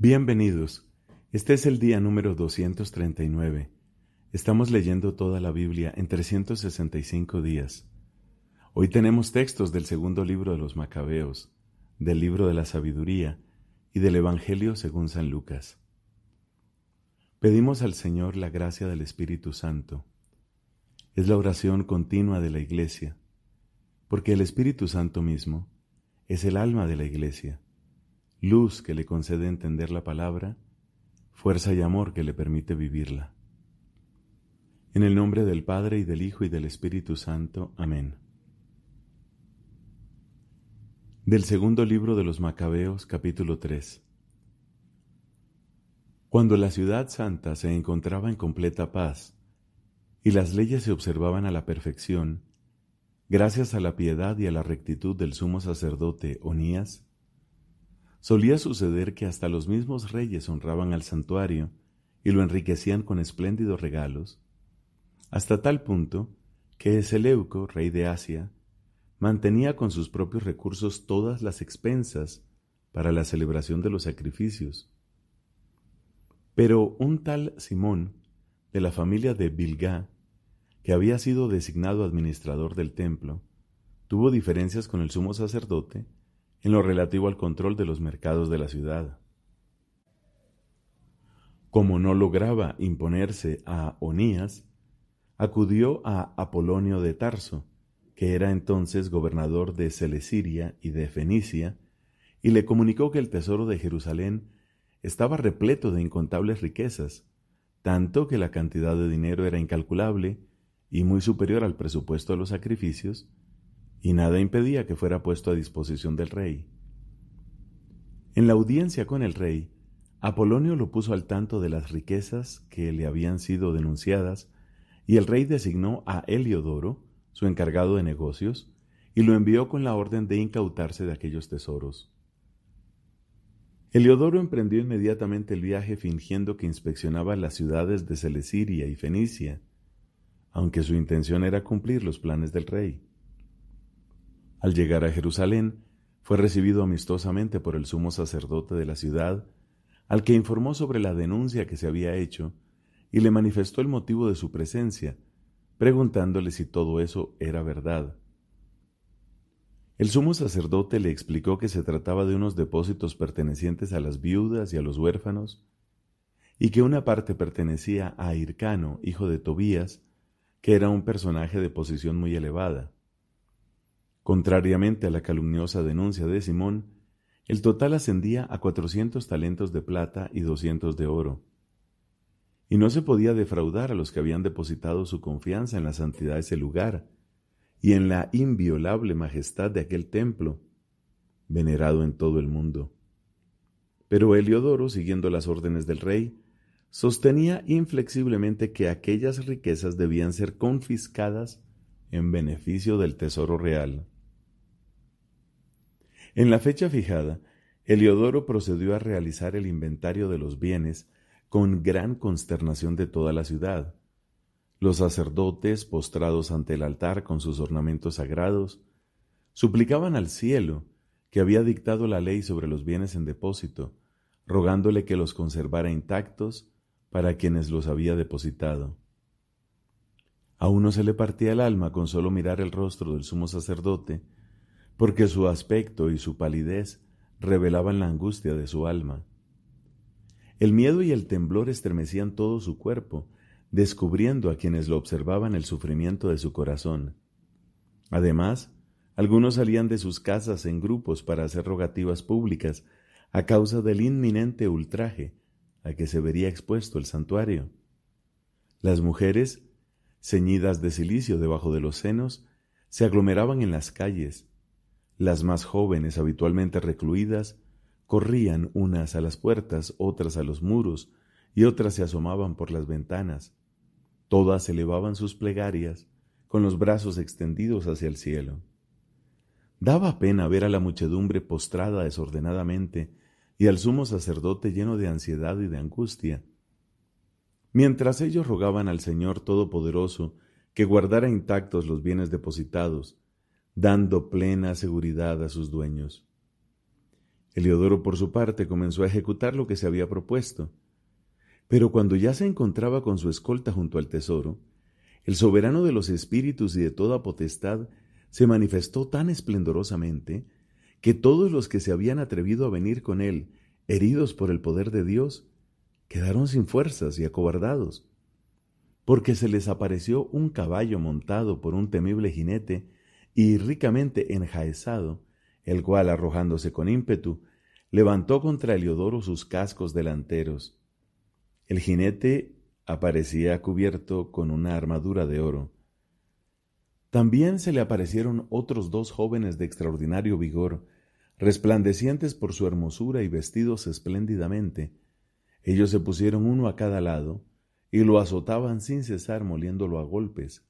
Bienvenidos. Este es el día número 239. Estamos leyendo toda la Biblia en 365 días. Hoy tenemos textos del segundo libro de los Macabeos, del libro de la sabiduría y del Evangelio según San Lucas. Pedimos al Señor la gracia del Espíritu Santo. Es la oración continua de la Iglesia, porque el Espíritu Santo mismo es el alma de la Iglesia luz que le concede entender la palabra, fuerza y amor que le permite vivirla. En el nombre del Padre y del Hijo y del Espíritu Santo. Amén. Del segundo libro de los Macabeos capítulo 3. Cuando la ciudad santa se encontraba en completa paz y las leyes se observaban a la perfección, gracias a la piedad y a la rectitud del sumo sacerdote Onías, Solía suceder que hasta los mismos reyes honraban al santuario y lo enriquecían con espléndidos regalos, hasta tal punto que Seleuco, rey de Asia, mantenía con sus propios recursos todas las expensas para la celebración de los sacrificios. Pero un tal Simón, de la familia de Bilgá, que había sido designado administrador del templo, tuvo diferencias con el sumo sacerdote en lo relativo al control de los mercados de la ciudad. Como no lograba imponerse a Onías, acudió a Apolonio de Tarso, que era entonces gobernador de Celesiria y de Fenicia, y le comunicó que el tesoro de Jerusalén estaba repleto de incontables riquezas, tanto que la cantidad de dinero era incalculable y muy superior al presupuesto de los sacrificios, y nada impedía que fuera puesto a disposición del rey. En la audiencia con el rey, Apolonio lo puso al tanto de las riquezas que le habían sido denunciadas, y el rey designó a Heliodoro, su encargado de negocios, y lo envió con la orden de incautarse de aquellos tesoros. Heliodoro emprendió inmediatamente el viaje fingiendo que inspeccionaba las ciudades de Celesiria y Fenicia, aunque su intención era cumplir los planes del rey. Al llegar a Jerusalén, fue recibido amistosamente por el sumo sacerdote de la ciudad, al que informó sobre la denuncia que se había hecho y le manifestó el motivo de su presencia, preguntándole si todo eso era verdad. El sumo sacerdote le explicó que se trataba de unos depósitos pertenecientes a las viudas y a los huérfanos, y que una parte pertenecía a Hircano, hijo de Tobías, que era un personaje de posición muy elevada. Contrariamente a la calumniosa denuncia de Simón, el total ascendía a cuatrocientos talentos de plata y doscientos de oro. Y no se podía defraudar a los que habían depositado su confianza en la santidad de ese lugar y en la inviolable majestad de aquel templo, venerado en todo el mundo. Pero Heliodoro, siguiendo las órdenes del rey, sostenía inflexiblemente que aquellas riquezas debían ser confiscadas en beneficio del tesoro real. En la fecha fijada, Heliodoro procedió a realizar el inventario de los bienes con gran consternación de toda la ciudad. Los sacerdotes, postrados ante el altar con sus ornamentos sagrados, suplicaban al cielo que había dictado la ley sobre los bienes en depósito, rogándole que los conservara intactos para quienes los había depositado. A uno se le partía el alma con solo mirar el rostro del sumo sacerdote, porque su aspecto y su palidez revelaban la angustia de su alma. El miedo y el temblor estremecían todo su cuerpo, descubriendo a quienes lo observaban el sufrimiento de su corazón. Además, algunos salían de sus casas en grupos para hacer rogativas públicas a causa del inminente ultraje a que se vería expuesto el santuario. Las mujeres, ceñidas de silicio debajo de los senos, se aglomeraban en las calles, las más jóvenes, habitualmente recluidas, corrían unas a las puertas, otras a los muros, y otras se asomaban por las ventanas. Todas elevaban sus plegarias, con los brazos extendidos hacia el cielo. Daba pena ver a la muchedumbre postrada desordenadamente y al sumo sacerdote lleno de ansiedad y de angustia. Mientras ellos rogaban al Señor Todopoderoso que guardara intactos los bienes depositados dando plena seguridad a sus dueños. Eliodoro, por su parte, comenzó a ejecutar lo que se había propuesto. Pero cuando ya se encontraba con su escolta junto al tesoro, el soberano de los espíritus y de toda potestad se manifestó tan esplendorosamente que todos los que se habían atrevido a venir con él, heridos por el poder de Dios, quedaron sin fuerzas y acobardados, porque se les apareció un caballo montado por un temible jinete y ricamente enjaezado, el cual, arrojándose con ímpetu, levantó contra Heliodoro sus cascos delanteros. El jinete aparecía cubierto con una armadura de oro. También se le aparecieron otros dos jóvenes de extraordinario vigor, resplandecientes por su hermosura y vestidos espléndidamente. Ellos se pusieron uno a cada lado y lo azotaban sin cesar moliéndolo a golpes.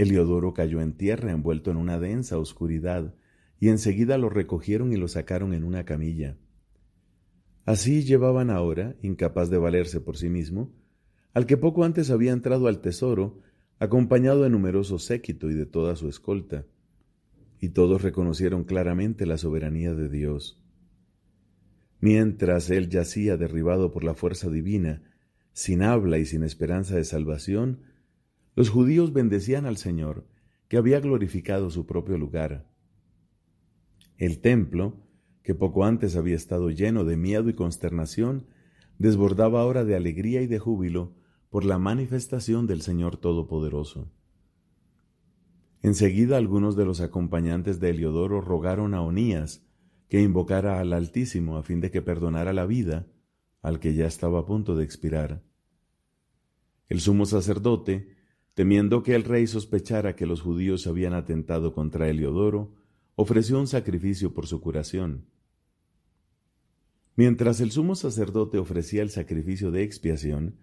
Heliodoro cayó en tierra envuelto en una densa oscuridad, y enseguida lo recogieron y lo sacaron en una camilla. Así llevaban ahora, incapaz de valerse por sí mismo, al que poco antes había entrado al tesoro, acompañado de numeroso séquito y de toda su escolta, y todos reconocieron claramente la soberanía de Dios. Mientras él yacía derribado por la fuerza divina, sin habla y sin esperanza de salvación, los judíos bendecían al Señor, que había glorificado su propio lugar. El templo, que poco antes había estado lleno de miedo y consternación, desbordaba ahora de alegría y de júbilo por la manifestación del Señor Todopoderoso. Enseguida algunos de los acompañantes de Heliodoro rogaron a Onías que invocara al Altísimo a fin de que perdonara la vida al que ya estaba a punto de expirar. El sumo sacerdote, Temiendo que el rey sospechara que los judíos habían atentado contra Heliodoro, ofreció un sacrificio por su curación. Mientras el sumo sacerdote ofrecía el sacrificio de expiación,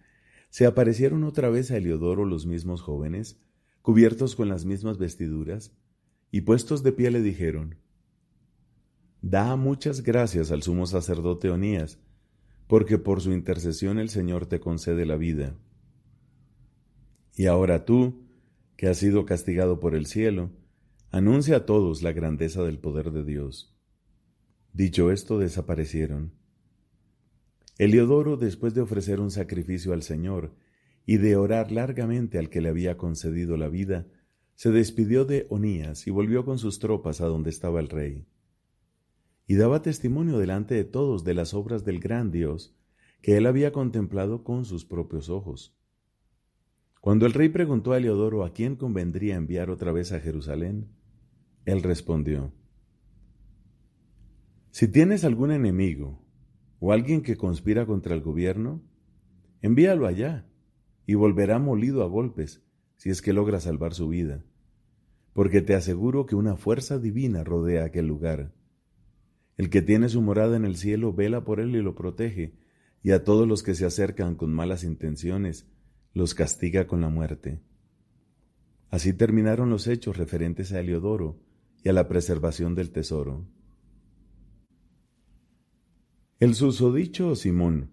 se aparecieron otra vez a Heliodoro los mismos jóvenes, cubiertos con las mismas vestiduras, y puestos de pie le dijeron, Da muchas gracias al sumo sacerdote Onías, porque por su intercesión el Señor te concede la vida. Y ahora tú, que has sido castigado por el cielo, anuncia a todos la grandeza del poder de Dios. Dicho esto, desaparecieron. Eliodoro, después de ofrecer un sacrificio al Señor y de orar largamente al que le había concedido la vida, se despidió de Onías y volvió con sus tropas a donde estaba el rey. Y daba testimonio delante de todos de las obras del gran Dios que él había contemplado con sus propios ojos. Cuando el rey preguntó a Leodoro a quién convendría enviar otra vez a Jerusalén, él respondió, Si tienes algún enemigo o alguien que conspira contra el gobierno, envíalo allá y volverá molido a golpes si es que logra salvar su vida, porque te aseguro que una fuerza divina rodea aquel lugar. El que tiene su morada en el cielo vela por él y lo protege, y a todos los que se acercan con malas intenciones, los castiga con la muerte. Así terminaron los hechos referentes a Heliodoro y a la preservación del tesoro. El susodicho Simón,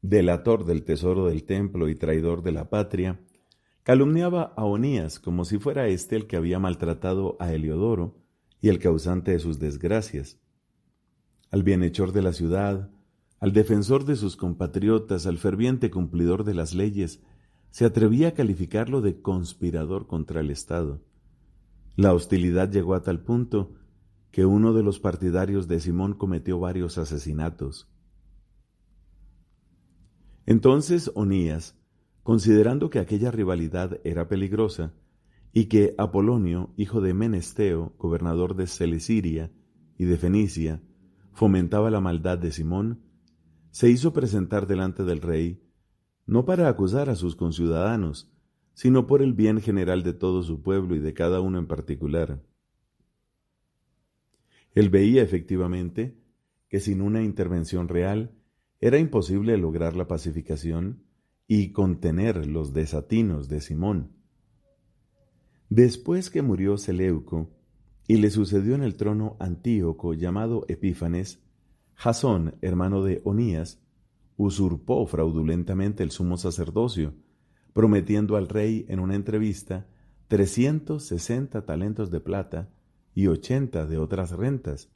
delator del tesoro del templo y traidor de la patria, calumniaba a Onías como si fuera éste el que había maltratado a Heliodoro y el causante de sus desgracias. Al bienhechor de la ciudad, al defensor de sus compatriotas, al ferviente cumplidor de las leyes, se atrevía a calificarlo de conspirador contra el Estado. La hostilidad llegó a tal punto que uno de los partidarios de Simón cometió varios asesinatos. Entonces Onías, considerando que aquella rivalidad era peligrosa, y que Apolonio, hijo de Menesteo, gobernador de Celesiria y de Fenicia, fomentaba la maldad de Simón, se hizo presentar delante del rey, no para acusar a sus conciudadanos, sino por el bien general de todo su pueblo y de cada uno en particular. Él veía efectivamente que sin una intervención real era imposible lograr la pacificación y contener los desatinos de Simón. Después que murió Seleuco y le sucedió en el trono Antíoco llamado Epífanes, Jasón, hermano de Onías, usurpó fraudulentamente el sumo sacerdocio, prometiendo al rey en una entrevista 360 talentos de plata y ochenta de otras rentas.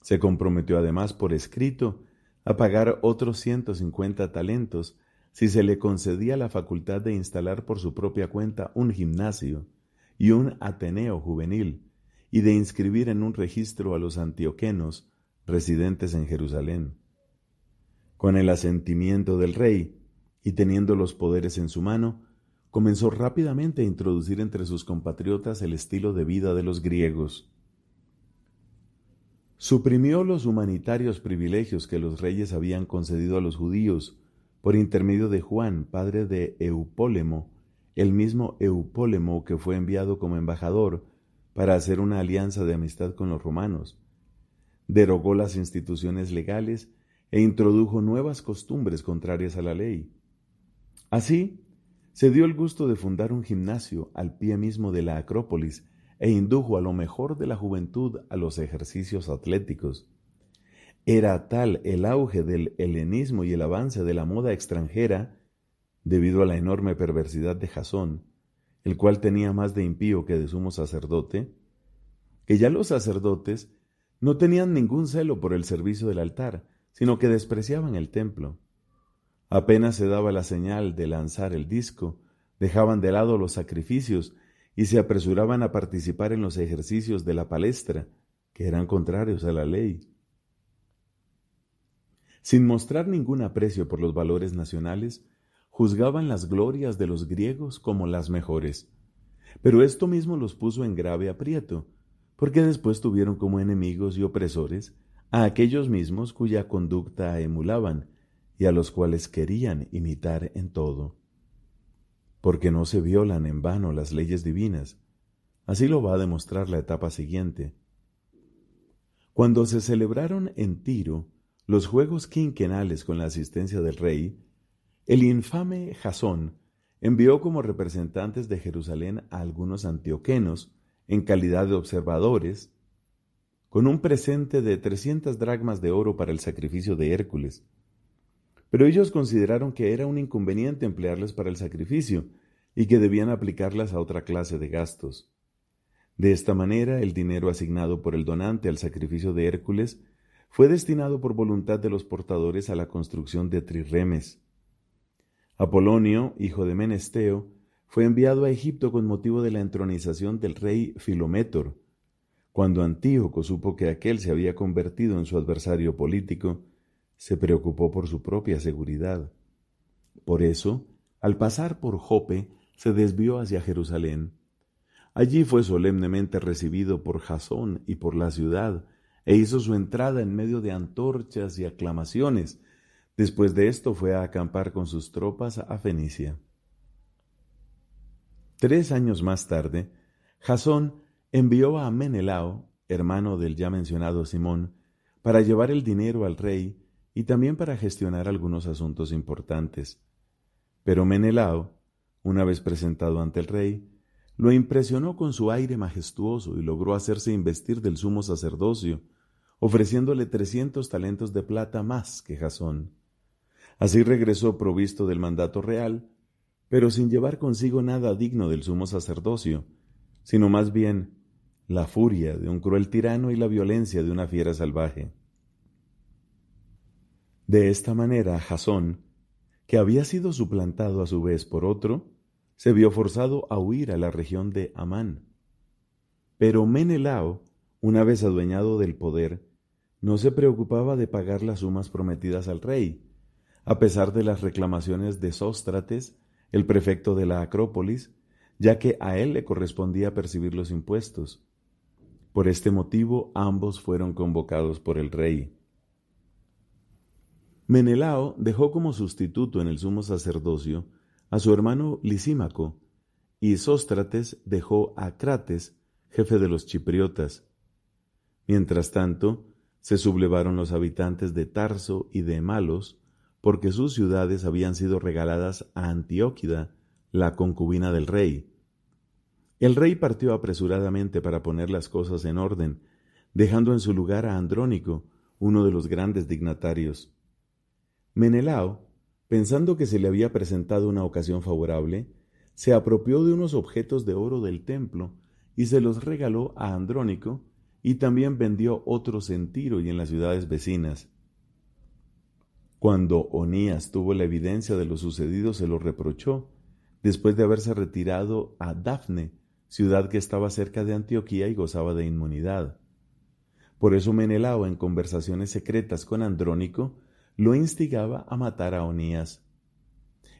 Se comprometió además por escrito a pagar otros ciento cincuenta talentos si se le concedía la facultad de instalar por su propia cuenta un gimnasio y un ateneo juvenil y de inscribir en un registro a los antioquenos residentes en Jerusalén. Con el asentimiento del rey y teniendo los poderes en su mano, comenzó rápidamente a introducir entre sus compatriotas el estilo de vida de los griegos. Suprimió los humanitarios privilegios que los reyes habían concedido a los judíos por intermedio de Juan, padre de Eupólemo, el mismo Eupólemo que fue enviado como embajador para hacer una alianza de amistad con los romanos derogó las instituciones legales e introdujo nuevas costumbres contrarias a la ley. Así, se dio el gusto de fundar un gimnasio al pie mismo de la Acrópolis e indujo a lo mejor de la juventud a los ejercicios atléticos. Era tal el auge del helenismo y el avance de la moda extranjera, debido a la enorme perversidad de Jasón, el cual tenía más de impío que de sumo sacerdote, que ya los sacerdotes no tenían ningún celo por el servicio del altar, sino que despreciaban el templo. Apenas se daba la señal de lanzar el disco, dejaban de lado los sacrificios y se apresuraban a participar en los ejercicios de la palestra, que eran contrarios a la ley. Sin mostrar ningún aprecio por los valores nacionales, juzgaban las glorias de los griegos como las mejores. Pero esto mismo los puso en grave aprieto, porque después tuvieron como enemigos y opresores a aquellos mismos cuya conducta emulaban y a los cuales querían imitar en todo. Porque no se violan en vano las leyes divinas. Así lo va a demostrar la etapa siguiente. Cuando se celebraron en Tiro los Juegos Quinquenales con la asistencia del rey, el infame Jasón envió como representantes de Jerusalén a algunos antioquenos en calidad de observadores, con un presente de 300 dracmas de oro para el sacrificio de Hércules. Pero ellos consideraron que era un inconveniente emplearlas para el sacrificio y que debían aplicarlas a otra clase de gastos. De esta manera, el dinero asignado por el donante al sacrificio de Hércules fue destinado por voluntad de los portadores a la construcción de trirremes. Apolonio, hijo de Menesteo, fue enviado a Egipto con motivo de la entronización del rey Filométor. Cuando Antíoco supo que aquel se había convertido en su adversario político, se preocupó por su propia seguridad. Por eso, al pasar por Jope, se desvió hacia Jerusalén. Allí fue solemnemente recibido por Jasón y por la ciudad, e hizo su entrada en medio de antorchas y aclamaciones. Después de esto fue a acampar con sus tropas a Fenicia. Tres años más tarde, Jasón envió a Menelao, hermano del ya mencionado Simón, para llevar el dinero al rey y también para gestionar algunos asuntos importantes. Pero Menelao, una vez presentado ante el rey, lo impresionó con su aire majestuoso y logró hacerse investir del sumo sacerdocio, ofreciéndole trescientos talentos de plata más que Jasón. Así regresó provisto del mandato real pero sin llevar consigo nada digno del sumo sacerdocio, sino más bien la furia de un cruel tirano y la violencia de una fiera salvaje. De esta manera, Jasón, que había sido suplantado a su vez por otro, se vio forzado a huir a la región de Amán. Pero Menelao, una vez adueñado del poder, no se preocupaba de pagar las sumas prometidas al rey, a pesar de las reclamaciones de Sóstrates el prefecto de la Acrópolis, ya que a él le correspondía percibir los impuestos. Por este motivo ambos fueron convocados por el rey. Menelao dejó como sustituto en el sumo sacerdocio a su hermano Lisímaco, y Sóstrates dejó a Crates, jefe de los chipriotas. Mientras tanto, se sublevaron los habitantes de Tarso y de Malos, porque sus ciudades habían sido regaladas a Antioquida, la concubina del rey. El rey partió apresuradamente para poner las cosas en orden, dejando en su lugar a Andrónico, uno de los grandes dignatarios. Menelao, pensando que se le había presentado una ocasión favorable, se apropió de unos objetos de oro del templo y se los regaló a Andrónico, y también vendió otros en Tiro y en las ciudades vecinas. Cuando Onías tuvo la evidencia de lo sucedido, se lo reprochó, después de haberse retirado a Dafne, ciudad que estaba cerca de Antioquía y gozaba de inmunidad. Por eso Menelao, en conversaciones secretas con Andrónico, lo instigaba a matar a Onías.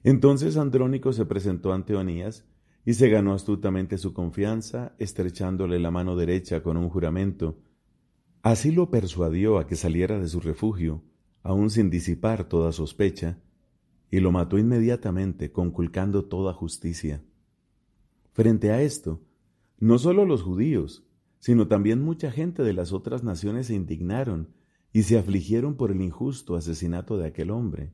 Entonces Andrónico se presentó ante Onías y se ganó astutamente su confianza, estrechándole la mano derecha con un juramento. Así lo persuadió a que saliera de su refugio, aún sin disipar toda sospecha, y lo mató inmediatamente, conculcando toda justicia. Frente a esto, no solo los judíos, sino también mucha gente de las otras naciones se indignaron y se afligieron por el injusto asesinato de aquel hombre.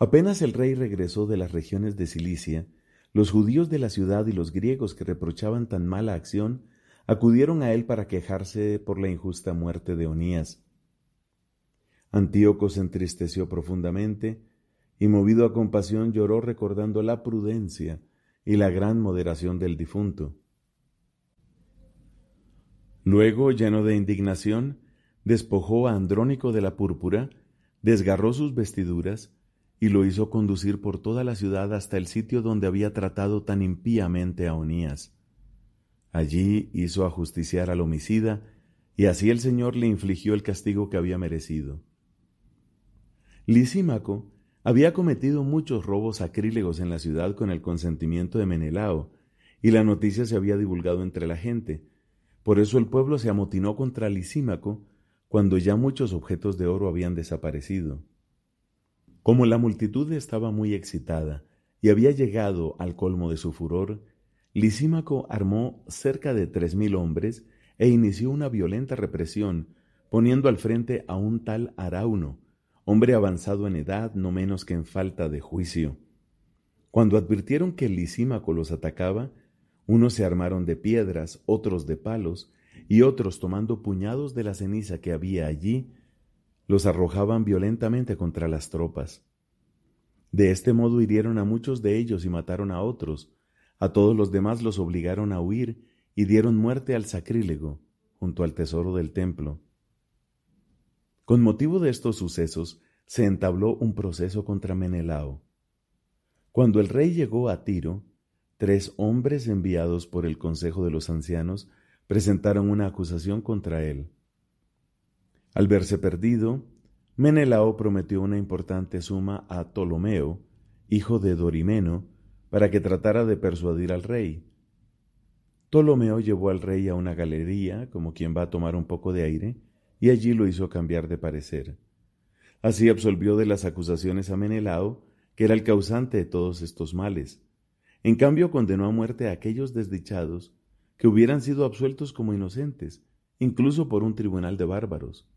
Apenas el rey regresó de las regiones de Cilicia, los judíos de la ciudad y los griegos que reprochaban tan mala acción acudieron a él para quejarse por la injusta muerte de Onías. Antíoco se entristeció profundamente y movido a compasión lloró recordando la prudencia y la gran moderación del difunto. Luego, lleno de indignación, despojó a Andrónico de la púrpura, desgarró sus vestiduras y lo hizo conducir por toda la ciudad hasta el sitio donde había tratado tan impíamente a Onías. Allí hizo ajusticiar al homicida, y así el Señor le infligió el castigo que había merecido. Lisímaco había cometido muchos robos sacrílegos en la ciudad con el consentimiento de Menelao, y la noticia se había divulgado entre la gente. Por eso el pueblo se amotinó contra Lisímaco cuando ya muchos objetos de oro habían desaparecido. Como la multitud estaba muy excitada y había llegado al colmo de su furor, Lisímaco armó cerca de tres mil hombres e inició una violenta represión, poniendo al frente a un tal Arauno, hombre avanzado en edad, no menos que en falta de juicio. Cuando advirtieron que Lisímaco los atacaba, unos se armaron de piedras, otros de palos, y otros, tomando puñados de la ceniza que había allí, los arrojaban violentamente contra las tropas. De este modo hirieron a muchos de ellos y mataron a otros. A todos los demás los obligaron a huir y dieron muerte al sacrílego junto al tesoro del templo. Con motivo de estos sucesos, se entabló un proceso contra Menelao. Cuando el rey llegó a Tiro, tres hombres enviados por el Consejo de los Ancianos presentaron una acusación contra él. Al verse perdido, Menelao prometió una importante suma a Ptolomeo, hijo de Dorimeno, para que tratara de persuadir al rey. Ptolomeo llevó al rey a una galería, como quien va a tomar un poco de aire, y allí lo hizo cambiar de parecer. Así absolvió de las acusaciones a Menelao, que era el causante de todos estos males. En cambio, condenó a muerte a aquellos desdichados que hubieran sido absueltos como inocentes, incluso por un tribunal de bárbaros.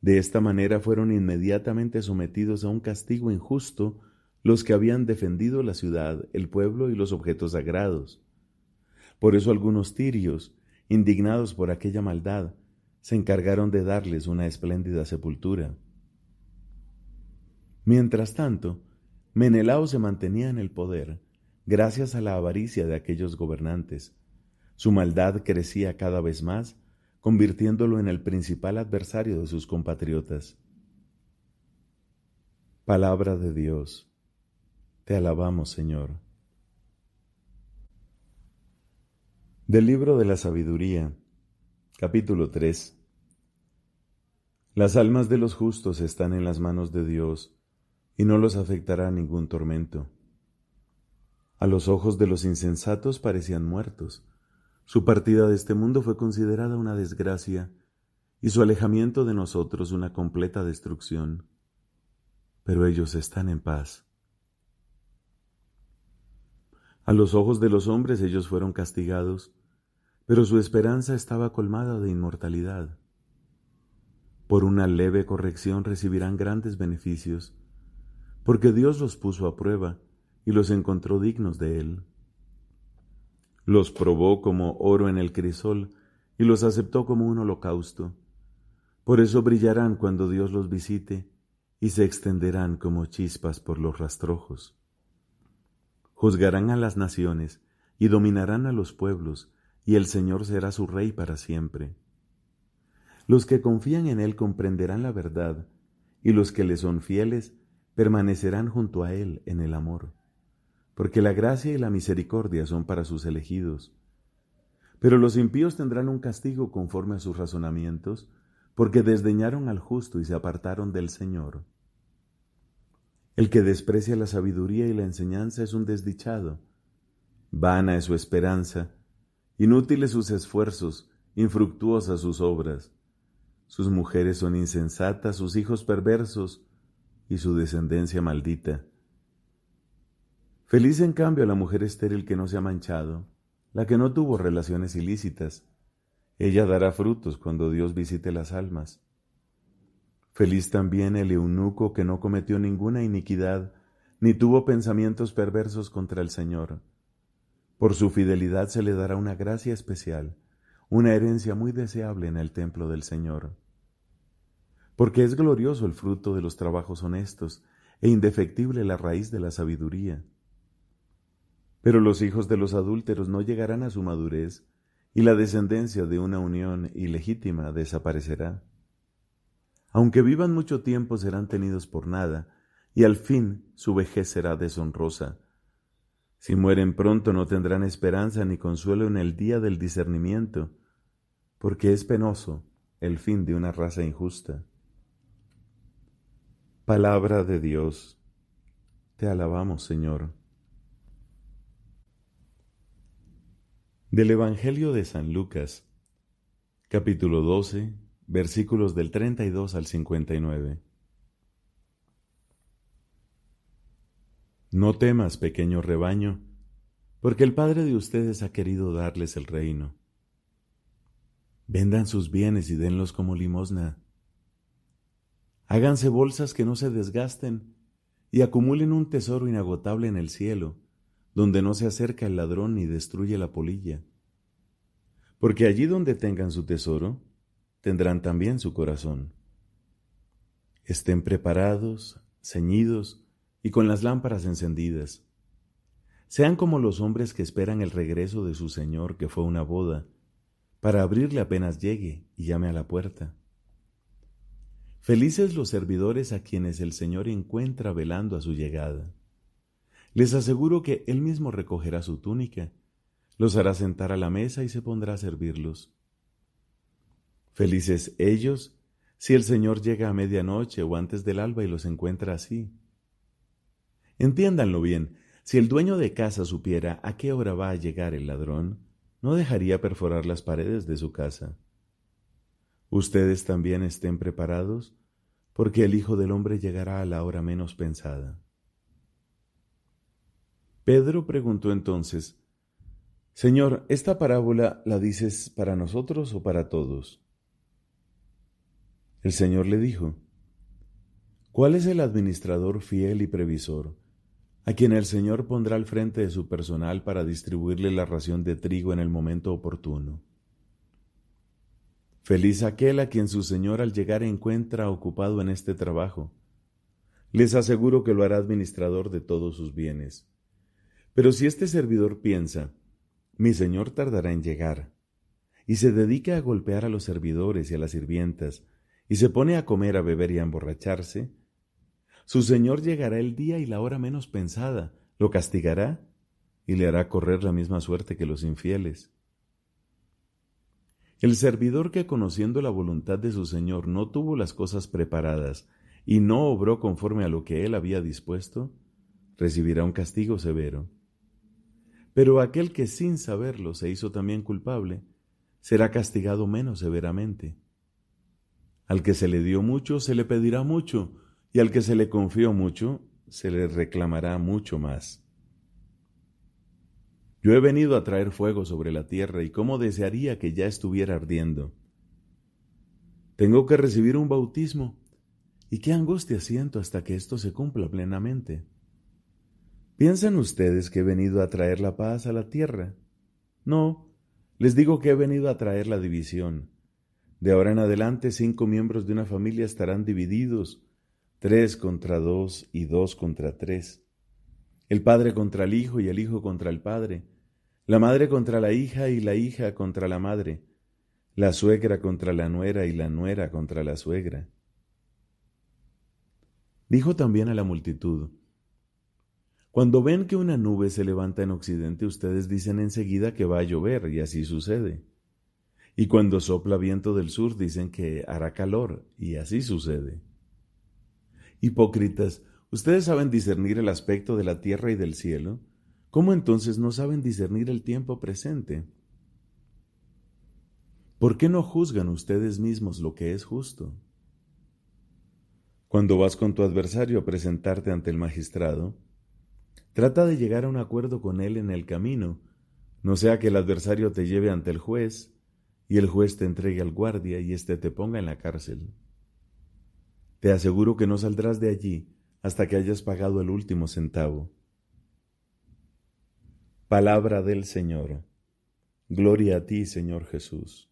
De esta manera fueron inmediatamente sometidos a un castigo injusto los que habían defendido la ciudad, el pueblo y los objetos sagrados. Por eso algunos tirios, indignados por aquella maldad, se encargaron de darles una espléndida sepultura. Mientras tanto, Menelao se mantenía en el poder gracias a la avaricia de aquellos gobernantes. Su maldad crecía cada vez más, convirtiéndolo en el principal adversario de sus compatriotas. Palabra de Dios. Te alabamos, Señor. Del libro de la sabiduría, Capítulo 3 Las almas de los justos están en las manos de Dios, y no los afectará ningún tormento. A los ojos de los insensatos parecían muertos. Su partida de este mundo fue considerada una desgracia, y su alejamiento de nosotros una completa destrucción. Pero ellos están en paz. A los ojos de los hombres ellos fueron castigados, pero su esperanza estaba colmada de inmortalidad. Por una leve corrección recibirán grandes beneficios, porque Dios los puso a prueba y los encontró dignos de él. Los probó como oro en el crisol y los aceptó como un holocausto. Por eso brillarán cuando Dios los visite y se extenderán como chispas por los rastrojos. Juzgarán a las naciones y dominarán a los pueblos, y el Señor será su Rey para siempre. Los que confían en Él comprenderán la verdad, y los que le son fieles permanecerán junto a Él en el amor, porque la gracia y la misericordia son para sus elegidos. Pero los impíos tendrán un castigo conforme a sus razonamientos, porque desdeñaron al justo y se apartaron del Señor. El que desprecia la sabiduría y la enseñanza es un desdichado. Vana es su esperanza, inútiles sus esfuerzos, infructuosas sus obras. Sus mujeres son insensatas, sus hijos perversos y su descendencia maldita. Feliz en cambio la mujer estéril que no se ha manchado, la que no tuvo relaciones ilícitas. Ella dará frutos cuando Dios visite las almas. Feliz también el eunuco que no cometió ninguna iniquidad, ni tuvo pensamientos perversos contra el Señor. Por su fidelidad se le dará una gracia especial, una herencia muy deseable en el templo del Señor. Porque es glorioso el fruto de los trabajos honestos e indefectible la raíz de la sabiduría. Pero los hijos de los adúlteros no llegarán a su madurez, y la descendencia de una unión ilegítima desaparecerá. Aunque vivan mucho tiempo serán tenidos por nada, y al fin su vejez será deshonrosa, si mueren pronto no tendrán esperanza ni consuelo en el día del discernimiento, porque es penoso el fin de una raza injusta. Palabra de Dios, te alabamos Señor. Del Evangelio de San Lucas, capítulo 12, versículos del 32 al 59. No temas, pequeño rebaño, porque el Padre de ustedes ha querido darles el reino. Vendan sus bienes y denlos como limosna. Háganse bolsas que no se desgasten y acumulen un tesoro inagotable en el cielo, donde no se acerca el ladrón ni destruye la polilla. Porque allí donde tengan su tesoro, tendrán también su corazón. Estén preparados, ceñidos, y con las lámparas encendidas. Sean como los hombres que esperan el regreso de su Señor, que fue una boda, para abrirle apenas llegue y llame a la puerta. Felices los servidores a quienes el Señor encuentra velando a su llegada. Les aseguro que Él mismo recogerá su túnica, los hará sentar a la mesa y se pondrá a servirlos. Felices ellos si el Señor llega a medianoche o antes del alba y los encuentra así. Entiéndanlo bien, si el dueño de casa supiera a qué hora va a llegar el ladrón, no dejaría perforar las paredes de su casa. Ustedes también estén preparados, porque el Hijo del Hombre llegará a la hora menos pensada. Pedro preguntó entonces, Señor, ¿esta parábola la dices para nosotros o para todos? El Señor le dijo, ¿Cuál es el administrador fiel y previsor a quien el Señor pondrá al frente de su personal para distribuirle la ración de trigo en el momento oportuno. Feliz aquel a quien su Señor al llegar encuentra ocupado en este trabajo. Les aseguro que lo hará administrador de todos sus bienes. Pero si este servidor piensa, mi Señor tardará en llegar, y se dedica a golpear a los servidores y a las sirvientas, y se pone a comer, a beber y a emborracharse, su Señor llegará el día y la hora menos pensada, lo castigará y le hará correr la misma suerte que los infieles. El servidor que conociendo la voluntad de su Señor no tuvo las cosas preparadas y no obró conforme a lo que él había dispuesto, recibirá un castigo severo. Pero aquel que sin saberlo se hizo también culpable, será castigado menos severamente. Al que se le dio mucho, se le pedirá mucho, y al que se le confió mucho, se le reclamará mucho más. Yo he venido a traer fuego sobre la tierra y cómo desearía que ya estuviera ardiendo. Tengo que recibir un bautismo y qué angustia siento hasta que esto se cumpla plenamente. ¿Piensan ustedes que he venido a traer la paz a la tierra? No, les digo que he venido a traer la división. De ahora en adelante cinco miembros de una familia estarán divididos tres contra dos y dos contra tres, El padre contra el hijo y el hijo contra el padre. La madre contra la hija y la hija contra la madre. La suegra contra la nuera y la nuera contra la suegra. Dijo también a la multitud, Cuando ven que una nube se levanta en occidente, ustedes dicen enseguida que va a llover, y así sucede. Y cuando sopla viento del sur, dicen que hará calor, y así sucede. Hipócritas, ¿ustedes saben discernir el aspecto de la tierra y del cielo? ¿Cómo entonces no saben discernir el tiempo presente? ¿Por qué no juzgan ustedes mismos lo que es justo? Cuando vas con tu adversario a presentarte ante el magistrado, trata de llegar a un acuerdo con él en el camino, no sea que el adversario te lleve ante el juez, y el juez te entregue al guardia y éste te ponga en la cárcel. Te aseguro que no saldrás de allí hasta que hayas pagado el último centavo. Palabra del Señor. Gloria a ti, Señor Jesús.